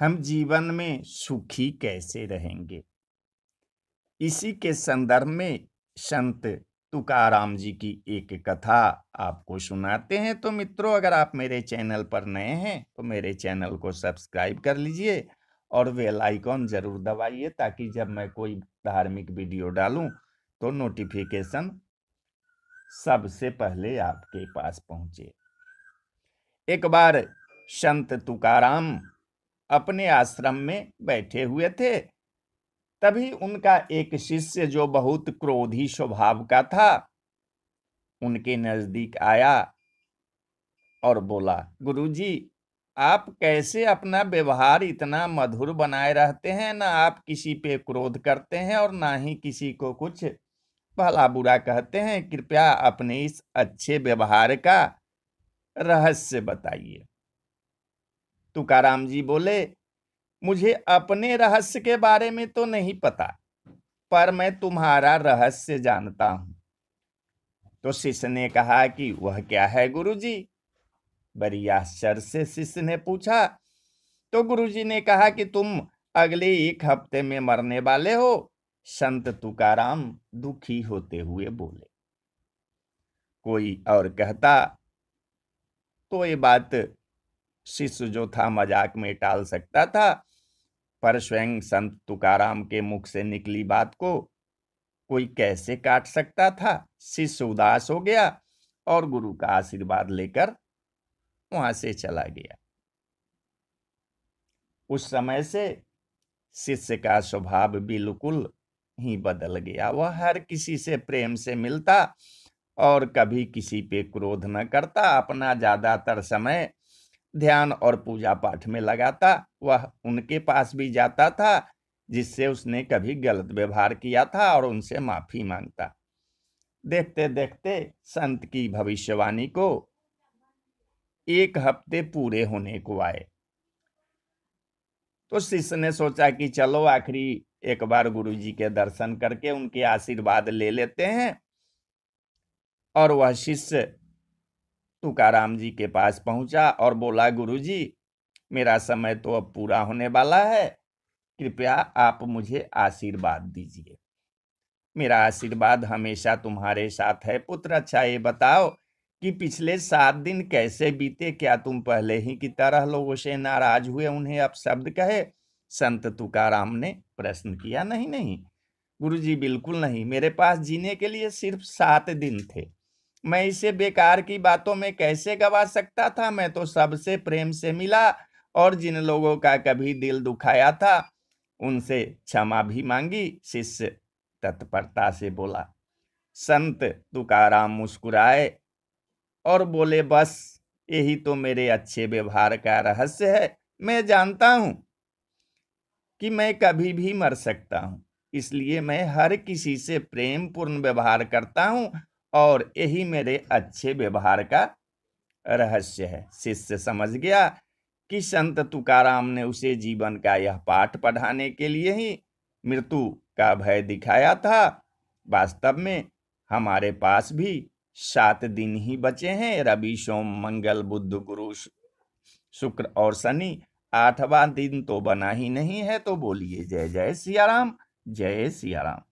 हम जीवन में सुखी कैसे रहेंगे इसी के संदर्भ में संत तुकाराम जी की एक कथा आपको सुनाते हैं तो मित्रों अगर आप मेरे चैनल पर नए हैं तो मेरे चैनल को सब्सक्राइब कर लीजिए और वेल आइकॉन ज़रूर दबाइए ताकि जब मैं कोई धार्मिक वीडियो डालूं तो नोटिफिकेशन सबसे पहले आपके पास पहुंचे एक बार संत तुकाराम अपने आश्रम में बैठे हुए थे तभी उनका एक शिष्य जो बहुत क्रोधी स्वभाव का था उनके नजदीक आया और बोला गुरुजी आप कैसे अपना व्यवहार इतना मधुर बनाए रहते हैं ना आप किसी पे क्रोध करते हैं और ना ही किसी को कुछ भला बुरा कहते हैं कृपया अपने इस अच्छे व्यवहार का रहस्य बताइए तुकाराम जी बोले मुझे अपने रहस्य के बारे में तो नहीं पता पर मैं तुम्हारा रहस्य जानता हूं तो शिष्य ने कहा कि वह क्या है गुरुजी बड़ी आश्चर्य से शिष्य ने पूछा तो गुरुजी ने कहा कि तुम अगले एक हफ्ते में मरने वाले हो संत तुकाराम दुखी होते हुए बोले कोई और कहता तो ये बात शिष्य जो था मजाक में टाल सकता था पर स्वयं संत तुकाराम के मुख से निकली बात को कोई कैसे काट सकता था शिष्य उदास हो गया और गुरु का आशीर्वाद लेकर वहां से चला गया उस समय से शिष्य का स्वभाव बिल्कुल ही बदल गया वह हर किसी से प्रेम से मिलता और कभी किसी पे क्रोध न करता अपना ज्यादातर समय ध्यान और पूजा पाठ में लगाता वह उनके पास भी जाता था जिससे उसने कभी गलत व्यवहार किया था और उनसे माफ़ी मांगता देखते देखते संत की भविष्यवाणी को एक हफ्ते पूरे होने को आए तो शिष्य ने सोचा कि चलो आखिरी एक बार गुरुजी के दर्शन करके उनके आशीर्वाद ले लेते हैं और वह शिष्य तुकाराम जी के पास पहुंचा और बोला गुरुजी मेरा समय तो अब पूरा होने वाला है कृपया आप मुझे आशीर्वाद दीजिए मेरा आशीर्वाद हमेशा तुम्हारे साथ है पुत्र अच्छा ये बताओ कि पिछले सात दिन कैसे बीते क्या तुम पहले ही की तरह लोगों से नाराज हुए उन्हें अब शब्द कहे संत तुकाराम ने प्रश्न किया नहीं नहीं गुरुजी बिल्कुल नहीं मेरे पास जीने के लिए सिर्फ सात दिन थे मैं इसे बेकार की बातों में कैसे गवा सकता था मैं तो सबसे प्रेम से मिला और जिन लोगों का कभी दिल दुखाया था उनसे क्षमा भी मांगी शिष्य तत्परता से बोला संत तुकाराम मुस्कुराए और बोले बस यही तो मेरे अच्छे व्यवहार का रहस्य है मैं जानता हूँ कि मैं कभी भी मर सकता हूँ इसलिए मैं हर किसी से प्रेम पूर्ण व्यवहार करता हूँ और यही मेरे अच्छे व्यवहार का रहस्य है शिष्य समझ गया कि संत तुकाराम ने उसे जीवन का यह पाठ पढ़ाने के लिए ही मृत्यु का भय दिखाया था वास्तव में हमारे पास भी सात दिन ही बचे हैं रवि सोम मंगल बुद्ध गुरु शुक्र और शनि आठवां दिन तो बना ही नहीं है तो बोलिए जय जय सियाराम जय सियाराम